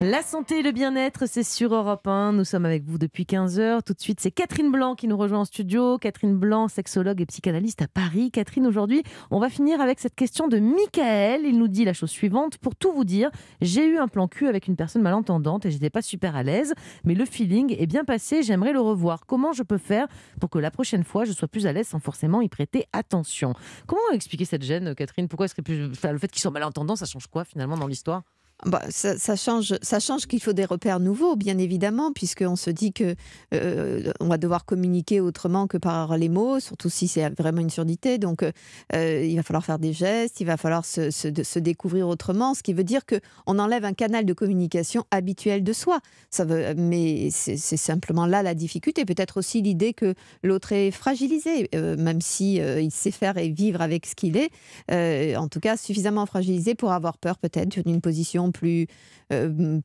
La santé et le bien-être, c'est sur Europe 1. Nous sommes avec vous depuis 15 heures. Tout de suite, c'est Catherine Blanc qui nous rejoint en studio. Catherine Blanc, sexologue et psychanalyste à Paris. Catherine, aujourd'hui, on va finir avec cette question de Michael. Il nous dit la chose suivante. Pour tout vous dire, j'ai eu un plan cul avec une personne malentendante et j'étais pas super à l'aise, mais le feeling est bien passé. J'aimerais le revoir. Comment je peux faire pour que la prochaine fois, je sois plus à l'aise sans forcément y prêter attention Comment expliquer cette gêne, Catherine Pourquoi est-ce que le fait qu'ils soient malentendants, ça change quoi finalement dans l'histoire bah, ça, change, ça change qu'il faut des repères nouveaux, bien évidemment, puisqu'on se dit que euh, on va devoir communiquer autrement que par les mots, surtout si c'est vraiment une surdité. Donc, euh, il va falloir faire des gestes, il va falloir se, découvrir autrement, ce qui veut dire que on enlève un canal de communication habituel de soi. Ça mais c'est simplement là la difficulté. Peut-être aussi l'idée que l'autre est fragilisé, euh, même si il sait faire et vivre avec ce qu'il est. en tout cas, suffisamment fragilisé pour avoir peur peut-être d'une position plus euh,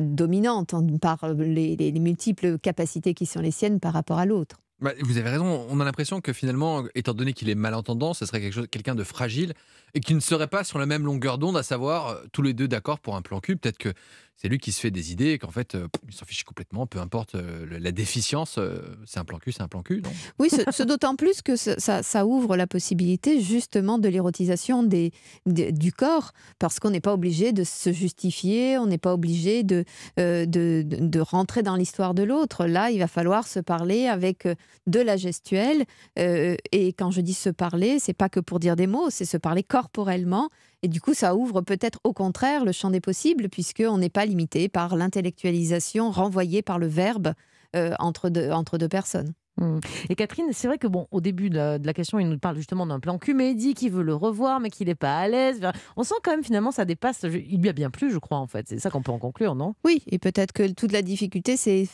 dominante hein, par les, multiples capacités qui sont les siennes par rapport à l'autre. Bah, vous avez raison, on a l'impression que finalement, étant donné qu'il est malentendant, ce serait quelqu'un de fragile et qui ne serait pas sur la même longueur d'onde, à savoir euh, tous les deux d'accord pour un plan cube Peut-être que c'est lui qui se fait des idées et qu'en fait, euh, il s'en fiche complètement, peu importe euh, la déficience, euh, c'est un plan cul, c'est un plan cul. oui, ce, d'autant plus que ça, ça, ouvre la possibilité justement de l'érotisation des, du corps, parce qu'on n'est pas obligé de se justifier, on n'est pas obligé de, de, rentrer dans l'histoire de l'autre. Là, il va falloir se parler avec de la gestuelle, et quand je dis se parler, c'est pas que pour dire des mots, c'est se parler corporellement et du coup, ça ouvre peut-être au contraire le champ des possibles, puisqu'on n'est pas limité par l'intellectualisation renvoyée par le verbe euh, entre, deux, entre deux personnes. Hmm. Et Catherine, c'est vrai que bon, au début de la, question, il nous parle justement d'un plan cumédie, qui veut le revoir, mais qu'il n'est pas à l'aise. On sent quand même finalement ça dépasse. Il lui a bien plu, je crois en fait. C'est ça qu'on peut en conclure, non Oui, et peut-être que toute la difficulté, c'est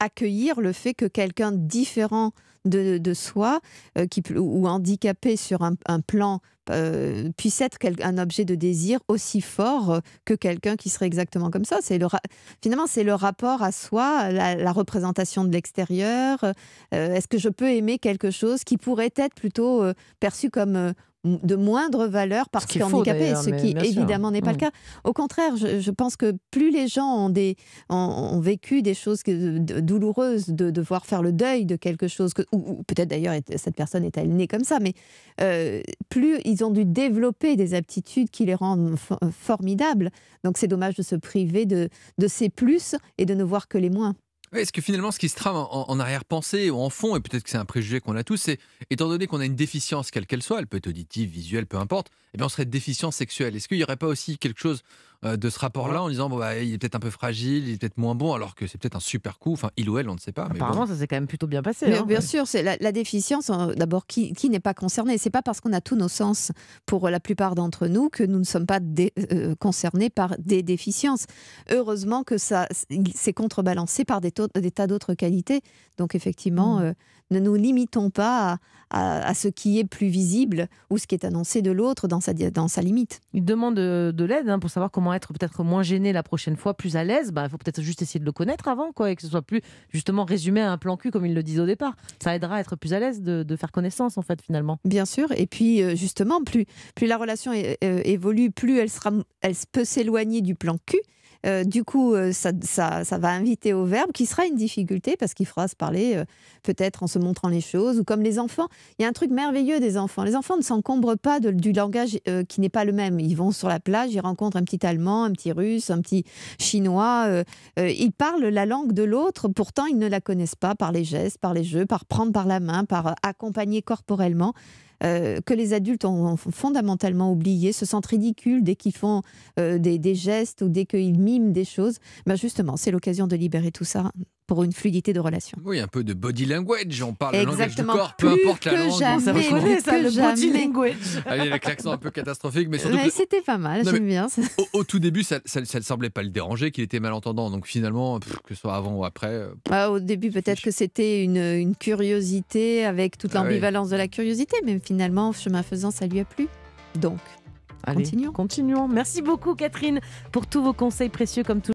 accueillir le fait que quelqu'un différent de, soi, euh, qui, ou handicapé sur un, un plan euh, puisse être un objet de désir aussi fort euh, que quelqu'un qui serait exactement comme ça. finalement c'est le rapport à soi, la, représentation de l'extérieur. Euh, est-ce que je peux aimer quelque chose qui pourrait être plutôt perçu comme de moindre valeur parce qu'ils sont handicapé, ce qui évidemment n'est pas le mm. cas. Au contraire, je, pense que plus les gens ont, vécu des choses douloureuses, de devoir faire le deuil de quelque chose, ou, peut-être d'ailleurs cette personne est-elle née comme ça, mais euh, plus ils ont dû développer des aptitudes qui les rendent formidables. Donc c'est dommage de se priver de, de ces plus et de ne voir que les moins. Est-ce que finalement, ce qui se trame en, arrière-pensée ou en fond, et peut-être que c'est un préjugé qu'on a tous, c'est étant donné qu'on a une déficience, quelle qu'elle soit, elle peut être auditive, visuelle, peu importe, eh bien on serait déficient sexuel. Est-ce qu'il n'y aurait pas aussi quelque chose euh, de ce rapport-là en disant bah, il est peut-être un peu fragile, il est peut-être moins bon, alors que c'est peut-être un super coup. Enfin, il ou elle, on ne sait pas. Apparemment, ça s'est quand même plutôt bien passé. Hein. bien sûr, c'est la, déficience. D'abord, qui, n'est pas concerné C'est pas parce qu'on a tous nos sens pour la plupart d'entre nous que nous ne sommes pas euh, concernés par des déficiences. Heureusement que ça, s'est contrebalancé par des, des tas d'autres qualités. Donc effectivement. Mm. Euh, ne nous limitons pas à, ce qui est plus visible ou ce qui est annoncé de l'autre dans sa, dans sa limite. Il demande de, l'aide hein, pour savoir comment être peut-être moins gêné la prochaine fois, plus à l'aise, il bah, faut peut-être juste essayer de le connaître avant, quoi, et que ce soit plus justement résumé à un plan cul, comme ils le disent au départ. Ça aidera à être plus à l'aise de, faire connaissance, en fait, finalement. Bien sûr, et puis euh, justement, plus, plus la relation évolue, plus elle, sera, elle peut s'éloigner du plan cul euh, du coup, euh, ça, va inviter au verbe, qui sera une difficulté parce qu'il fera se parler euh, peut-être en se montrant les choses ou comme les enfants. Il y a un truc merveilleux des enfants. Les enfants ne s'encombrent pas du langage qui n'est pas le même. Ils vont sur la plage, ils rencontrent un petit Allemand, un petit Russe, un petit Chinois. ils parlent la langue de l'autre, pourtant ils ne la connaissent pas par les gestes, par les jeux, par prendre par la main, par accompagner corporellement. Euh, que les adultes ont, fondamentalement oublié, se sentent ridicules dès qu'ils font euh, des, gestes ou dès qu'ils miment des choses. Ben justement, c'est l'occasion de libérer tout ça pour une fluidité de relation. Oui, un peu de body language, on parle de langage du corps, peu importe la langue. Jamais, plus ça, le body language. Allez, avec l'accent un peu catastrophique, mais c'était pas mal, j'aime bien. Au, tout début, ça, ne semblait pas le déranger, qu'il était malentendant. Donc finalement, que ce soit avant ou après. Euh, bah, au début, peut-être que c'était une, curiosité avec toute ah l'ambivalence de la curiosité, mais finalement, chemin faisant, ça lui a plu. Donc, continuons. continuons. Merci beaucoup, Catherine, pour tous vos conseils précieux comme toujours.